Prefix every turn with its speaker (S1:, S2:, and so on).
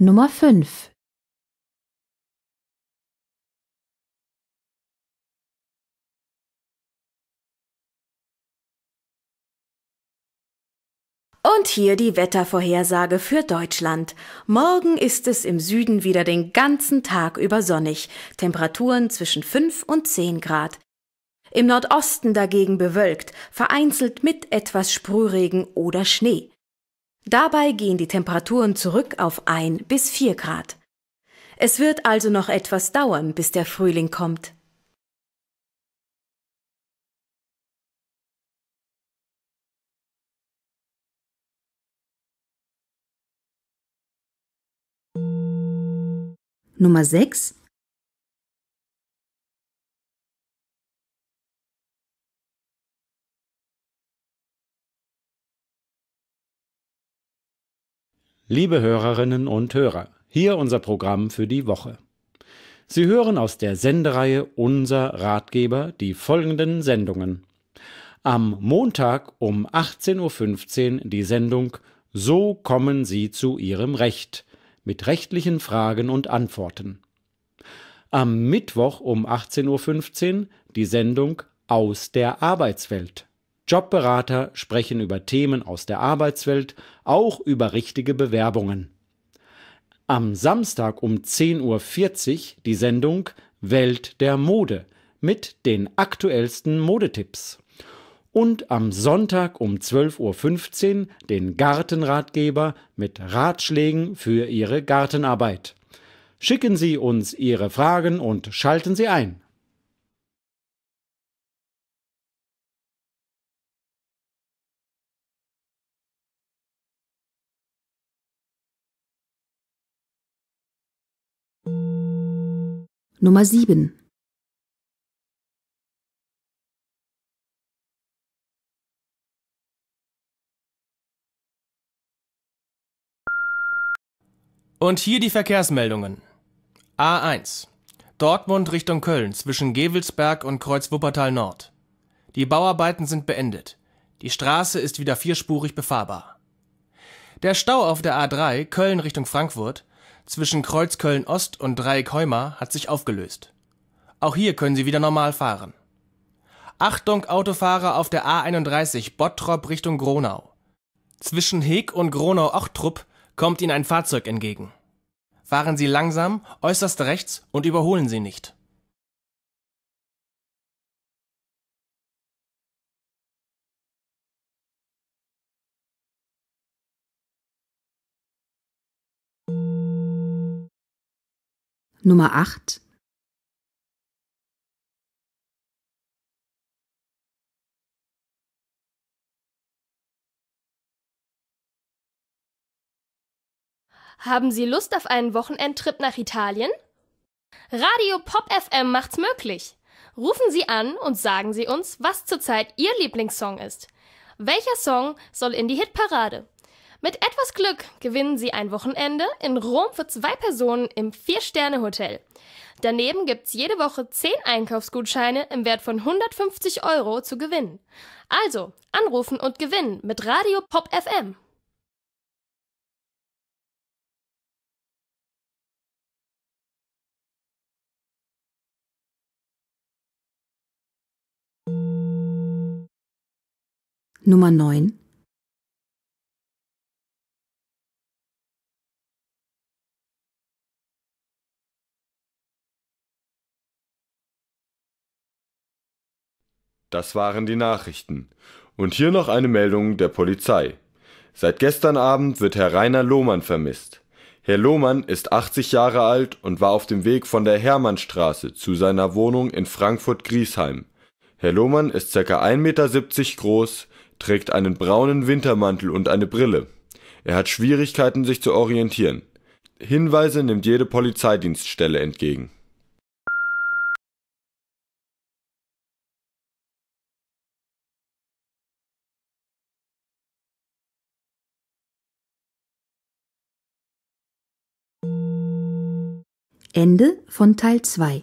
S1: Nummer 5. Und hier die Wettervorhersage für Deutschland. Morgen ist es im Süden wieder den ganzen Tag über sonnig, Temperaturen zwischen 5 und 10 Grad. Im Nordosten dagegen bewölkt, vereinzelt mit etwas Sprühregen oder Schnee. Dabei gehen die Temperaturen zurück auf 1 bis 4 Grad. Es wird also noch etwas dauern, bis der Frühling kommt. Nummer 6
S2: Liebe Hörerinnen und Hörer, hier unser Programm für die Woche. Sie hören aus der Sendereihe Unser Ratgeber die folgenden Sendungen. Am Montag um 18.15 Uhr die Sendung So kommen Sie zu Ihrem Recht mit rechtlichen Fragen und Antworten. Am Mittwoch um 18.15 Uhr die Sendung Aus der Arbeitswelt. Jobberater sprechen über Themen aus der Arbeitswelt, auch über richtige Bewerbungen. Am Samstag um 10.40 Uhr die Sendung Welt der Mode mit den aktuellsten Modetipps. Und am Sonntag um 12.15 Uhr den Gartenratgeber mit Ratschlägen für Ihre Gartenarbeit. Schicken Sie uns Ihre Fragen und schalten Sie ein.
S1: Nummer 7
S3: Und hier die Verkehrsmeldungen. A1. Dortmund Richtung Köln zwischen Gewelsberg und Kreuz Wuppertal Nord. Die Bauarbeiten sind beendet. Die Straße ist wieder vierspurig befahrbar. Der Stau auf der A3 Köln Richtung Frankfurt zwischen Kreuzköln Ost und Dreieck Heuma hat sich aufgelöst. Auch hier können Sie wieder normal fahren. Achtung Autofahrer auf der A31 Bottrop Richtung Gronau. Zwischen Heg und gronau ochtrupp kommt Ihnen ein Fahrzeug entgegen. Fahren Sie langsam, äußerst rechts und überholen Sie nicht.
S1: Nummer 8
S4: Haben Sie Lust auf einen Wochenendtrip nach Italien? Radio Pop FM macht's möglich. Rufen Sie an und sagen Sie uns, was zurzeit Ihr Lieblingssong ist. Welcher Song soll in die Hitparade? Mit etwas Glück gewinnen Sie ein Wochenende in Rom für zwei Personen im Vier-Sterne-Hotel. Daneben gibt es jede Woche 10 Einkaufsgutscheine im Wert von 150 Euro zu gewinnen. Also, anrufen und gewinnen mit Radio Pop FM.
S1: Nummer 9
S5: Das waren die Nachrichten. Und hier noch eine Meldung der Polizei. Seit gestern Abend wird Herr Rainer Lohmann vermisst. Herr Lohmann ist 80 Jahre alt und war auf dem Weg von der Hermannstraße zu seiner Wohnung in Frankfurt-Griesheim. Herr Lohmann ist ca. 1,70 Meter groß, trägt einen braunen Wintermantel und eine Brille. Er hat Schwierigkeiten, sich zu orientieren. Hinweise nimmt jede Polizeidienststelle entgegen.
S1: Ende von Teil 2.